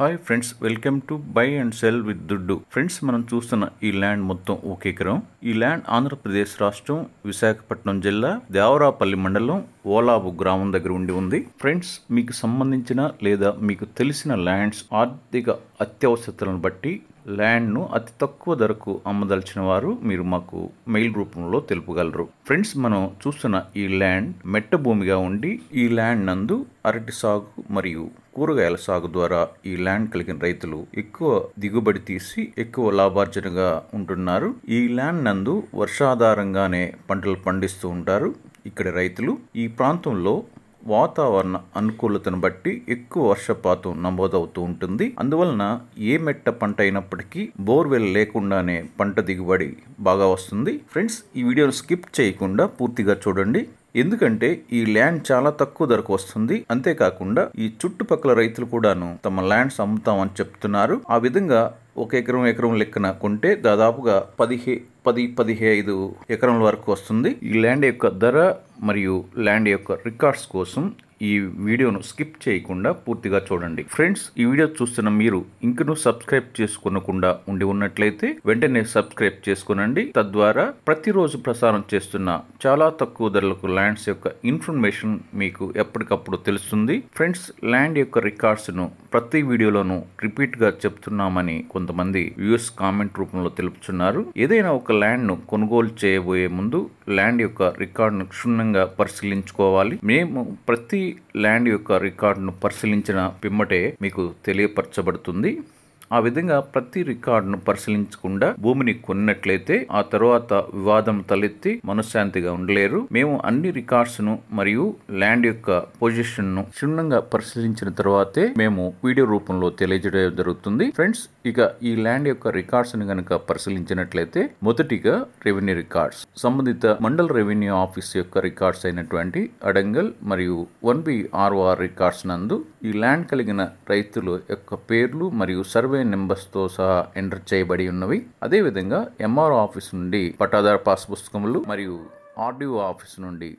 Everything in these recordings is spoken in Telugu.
hi friends welcome to buy and sell with దుడ్డు ఫ్రెండ్స్ మనం చూస్తున్న ఈ ల్యాండ్ మొత్తం ఒక ఎకరం ఈ ల్యాండ్ ఆంధ్రప్రదేశ్ రాష్ట్రం విశాఖపట్నం జిల్లా దేవరాపల్లి మండలం ఓలాబు గ్రామం దగ్గర ఉండి ఉంది ఫ్రెండ్స్ మీకు సంబంధించిన లేదా మీకు తెలిసిన ల్యాండ్స్ ఆర్థిక అత్యవసరతలను బట్టి ల్యాండ్ను అతి తక్కువ ధరకు అమ్మదలిచిన వారు మీరు మాకు మెయిల్ రూపంలో తెలుపగలరు ఫ్రెండ్స్ మనం చూస్తున్న ఈ ల్యాండ్ మెట్ట భూమిగా ఉండి ఈ ల్యాండ్ నందు అరటి సాగు మరియు కూరగాయల సాగు ద్వారా ఈ ల్యాండ్ కలిగిన రైతులు ఎక్కువ దిగుబడి తీసి ఎక్కువ లాభార్జనగా ఉంటున్నారు ఈ ల్యాండ్ నందు వర్షాధారంగానే పంటలు పండిస్తూ ఉంటారు ఇక్కడ రైతులు ఈ ప్రాంతంలో వాతావరణ అనుకూలతను బట్టి ఎక్కువ వర్షపాతం నమోదవుతూ ఉంటుంది అందువలన ఏ మెట్ట పంట అయినప్పటికీ బోర్వెల్ లేకుండానే పంట దిగుబడి బాగా వస్తుంది ఫ్రెండ్స్ ఈ వీడియోను స్కిప్ చేయకుండా పూర్తిగా చూడండి ఎందుకంటే ఈ ల్యాండ్ చాలా తక్కువ ధరకు వస్తుంది అంతేకాకుండా ఈ చుట్టుపక్కల రైతులు కూడాను తమ ల్యాండ్స్ అమ్ముతామని చెప్తున్నారు ఆ విధంగా ఒక ఎకరం ఎకరం లెక్కన కొంటే దాదాపుగా పదిహే పది పదిహేను ఎకరం వరకు వస్తుంది ఈ ల్యాండ్ యొక్క ధర మరియు ల్యాండ్ యొక్క రికార్డ్స్ కోసం ఈ వీడియోను స్కిప్ చేయకుండా పూర్తిగా చూడండి ఫ్రెండ్స్ ఈ వీడియో చూస్తున్న మీరు ఇంకను సబ్స్క్రైబ్ చేసుకోనకుండా ఉండి ఉన్నట్లయితే వెంటనే సబ్స్క్రైబ్ చేసుకునండి తద్వారా ప్రతిరోజు ప్రసారం చేస్తున్న చాలా తక్కువ ధరలకు ల్యాండ్స్ యొక్క ఇన్ఫర్మేషన్ మీకు ఎప్పటికప్పుడు తెలుస్తుంది ఫ్రెండ్స్ ల్యాండ్ యొక్క రికార్డ్స్ను ప్రతి వీడియోలోనూ రిపీట్గా చెప్తున్నామని కొంతమంది వ్యూస్ కామెంట్ రూపంలో తెలుపుతున్నారు ఏదైనా ఒక ల్యాండ్ను కొనుగోలు చేయబోయే ముందు ల్యాండ్ యొక్క రికార్డును క్షుణ్ణంగా పరిశీలించుకోవాలి మేము ప్రతి ల్యాండ్ యొక్క రికార్డును పరిశీలించిన పిమ్మటే మీకు తెలియపరచబడుతుంది ఆ విధంగా ప్రతి రికార్డును పరిశీలించకుండా భూమిని కొన్నట్లయితే ఆ తర్వాత వివాదం తలెత్తి మనశ్శాంతిగా ఉండలేరు మేము అన్ని రికార్డ్స్ ను మరియు ల్యాండ్ యొక్క పొజిషన్ ను క్షుణ్ణంగా పరిశీలించిన తర్వాతే మేము వీడియో రూపంలో తెలియజేయడం జరుగుతుంది ఫ్రెండ్స్ ఇక ఈ ల్యాండ్ యొక్క రికార్డ్స్ ను గనక పరిశీలించినట్లయితే మొదటిగా రెవెన్యూ రికార్డ్స్ సంబంధిత మండల్ రెవెన్యూ ఆఫీస్ యొక్క రికార్డ్స్ అయినటువంటి అడంగల్ మరియు వన్ బి ఆర్ఓఆర్ రికార్డ్స్ నందు ఈ ల్యాండ్ కలిగిన రైతుల యొక్క పేర్లు మరియు సర్వే నెంబర్స్ నెంబర్స్తో సహా ఎంటర్ చేయబడి ఉన్నవి అదేవిధంగా ఎంఆర్ ఆఫీస్ నుండి పట్టాదారు పాస్ పుస్తకములు మరియు ఆర్డీఓ ఆఫీస్ నుండి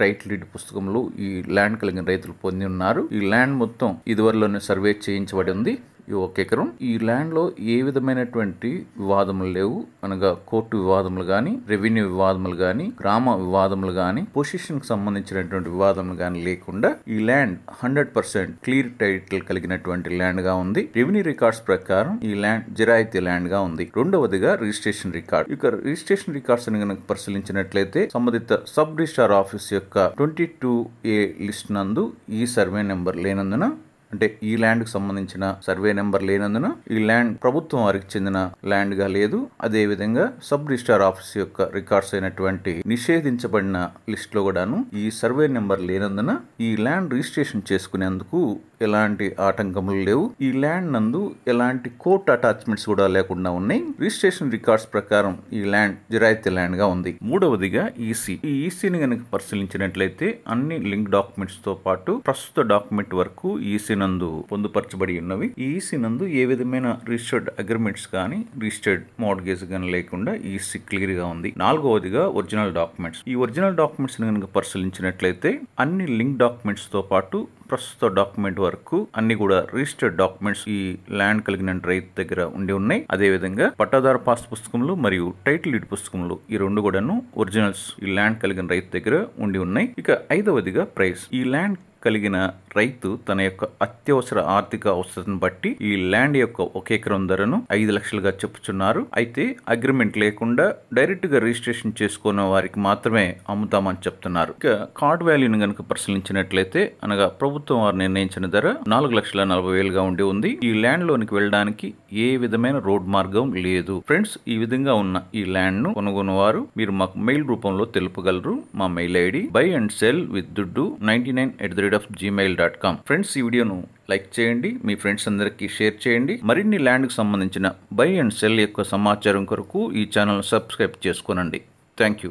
టైటిల్ డీడ్ పుస్తకంలో ఈ ల్యాండ్ కలిగిన రైతులు పొంది ఉన్నారు ఈ ల్యాండ్ మొత్తం ఇదివరలోనే సర్వే చేయించబడి ఉంది ఈ ఒక ఎకరం ఈ ల్యాండ్ లో ఏ విధమైనటువంటి వివాదములు లేవు అనగా కోర్టు వివాదములు గాని రెవెన్యూ వివాదములు గాని గ్రామ వివాదములు గాని పొసిషన్ కు సంబంధించినటువంటి వివాదములు గాని లేకుండా ఈ land hundred percent clear title కలిగినటువంటి ల్యాండ్ గా ఉంది రెవెన్యూ రికార్డ్స్ ప్రకారం ఈ ల్యాండ్ జిరాయితీ ల్యాండ్ గా ఉంది రెండవదిగా రిజిస్ట్రేషన్ రికార్డ్ ఇక రిజిస్ట్రేషన్ రికార్డ్స్ అని పరిశీలించినట్లయితే సంబంధిత సబ్ రిజిస్టార్ ఆఫీస్ యొక్క ట్వంటీ టూ ఏ లిస్ట్ నందు ఈ సర్వే నెంబర్ లేనందున అంటే ఈ ల్యాండ్కు సంబంధించిన సర్వే నెంబర్ లేనందున ఈ ల్యాండ్ ప్రభుత్వం వారికి చెందిన ల్యాండ్గా లేదు అదేవిధంగా సబ్ రిజిస్టార్ ఆఫీస్ యొక్క రికార్డ్స్ అయినటువంటి నిషేధించబడిన లిస్ట్లో కూడాను ఈ సర్వే నెంబర్ లేనందున ఈ ల్యాండ్ రిజిస్ట్రేషన్ చేసుకునేందుకు ఎలాంటి ఆటంకములు లేవు ఈ ల్యాండ్ నందు ఎలాంటి కోర్ట్ అటాచ్మెంట్స్ కూడా లేకుండా ఉన్నాయి రిజిస్ట్రేషన్ రికార్డ్స్ ప్రకారం ఈ ల్యాండ్ జిరాయితీ ల్యాండ్ గా ఉంది మూడవదిగా ఈసీ ఈ ఈసీని కనుక పరిశీలించినట్లయితే అన్ని లింక్ డాక్యుమెంట్స్ తో పాటు ప్రస్తుత డాక్యుమెంట్ వరకు ఈసీ నందు పొందుపరచబడి ఉన్నవి ఈసీ నందు ఏ విధమైన రిజిస్టర్డ్ అగ్రిమెంట్స్ కానీ రిజిస్టర్డ్ మోడ్గేజ్ కానీ లేకుండా ఈసీ క్లియర్ గా ఉంది నాలుగవదిగా ఒరిజినల్ డాక్యుమెంట్స్ ఈ ఒరిజినల్ డాక్యుమెంట్స్ కనుక పరిశీలించినట్లయితే అన్ని లింక్ డాక్యుమెంట్స్ తో పాటు ప్రస్తుత డాక్యుమెంట్ వరకు అన్ని కూడా రిజిస్టర్డ్ డాక్యుమెంట్స్ ఈ ల్యాండ్ కలిగిన రైతు దగ్గర ఉండి ఉన్నాయి అదే విధంగా పట్టాదారు పాస్ పుస్తకములు మరియు టైటిల్ ఇడ్ పుస్తకములు ఈ రెండు కూడాను ఒరిజినల్స్ ఈ ల్యాండ్ కలిగిన రైతు దగ్గర ఉండి ఉన్నాయి ఇక ఐదవదిగా ప్రైస్ ఈ ల్యాండ్ కలిగిన రైతు తన యొక్క అత్యవసర ఆర్థిక అవసరం బట్టి ఈ ల్యాండ్ యొక్క ఒక ఎకరం ధరను ఐదు లక్షలుగా చెప్పుచున్నారు అయితే అగ్రిమెంట్ లేకుండా డైరెక్ట్ గా రిజిస్ట్రేషన్ చేసుకున్న వారికి మాత్రమే అమ్ముతామని చెప్తున్నారు ఇక కార్డ్ వాల్యూని గనక పరిశీలించినట్లయితే అనగా ప్రభుత్వం వారు నిర్ణయించిన ధర నాలుగు లక్షల నలభై వేలుగా ఉండి ఉంది ఈ ల్యాండ్ లోనికి వెళ్ళడానికి ఏ విధమైన రోడ్ మార్గం లేదు ఫ్రెండ్స్ ఈ విధంగా ఉన్న ఈ ల్యాండ్ ను కొనుగొని వారు మీరు మాకు మెయిల్ రూపంలో తెలుపగలరు మా mail ID buy and sell with దుడ్డు ninety nine at the rate F gmail dot com friends ఈ వీడియోను లైక్ చేయండి మీ ఫ్రెండ్స్ అందరికీ షేర్ చేయండి మరిన్ని ల్యాండ్కి సంబంధించిన బై అండ్ సెల్ యొక్క సమాచారం కొరకు ఈ ఛానల్ సబ్స్క్రైబ్ చేసుకోనండి థ్యాంక్ యూ